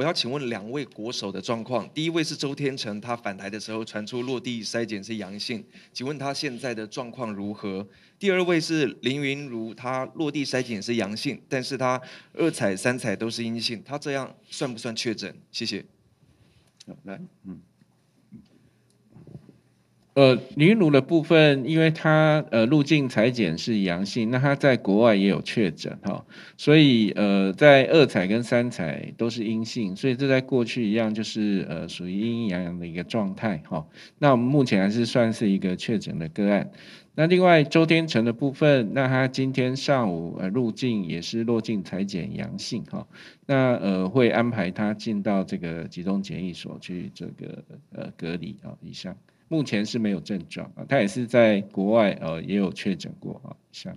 我要请问两位国手的状况。第一位是周天成，他返台的时候传出落地筛检是阳性，请问他现在的状况如何？第二位是林云如，他落地筛检是阳性，但是他二采三采都是阴性，他这样算不算确诊？谢谢。来，嗯。呃，女奴的部分，因为她呃入境裁剪是阳性，那她在国外也有确诊哈，所以呃在二采跟三采都是阴性，所以这在过去一样就是呃属于阴阴阳阳的一个状态哈。那我们目前还是算是一个确诊的个案。那另外周天成的部分，那他今天上午呃入境也是落境裁剪阳性哈，那呃会安排他进到这个集中检疫所去这个呃隔离啊以上。目前是没有症状啊，他也是在国外，呃，也有确诊过啊，像。